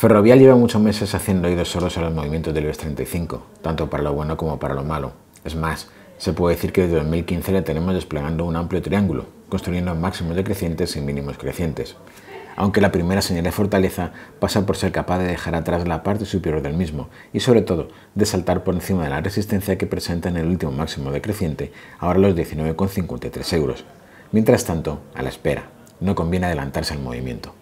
Ferrovial lleva muchos meses haciendo oídos sordos a los movimientos del IBEX 35, tanto para lo bueno como para lo malo. Es más, se puede decir que desde 2015 le tenemos desplegando un amplio triángulo, construyendo máximos decrecientes y mínimos crecientes. Aunque la primera señal de fortaleza pasa por ser capaz de dejar atrás la parte superior del mismo y sobre todo de saltar por encima de la resistencia que presenta en el último máximo decreciente, ahora los 19,53 euros. Mientras tanto, a la espera, no conviene adelantarse al movimiento.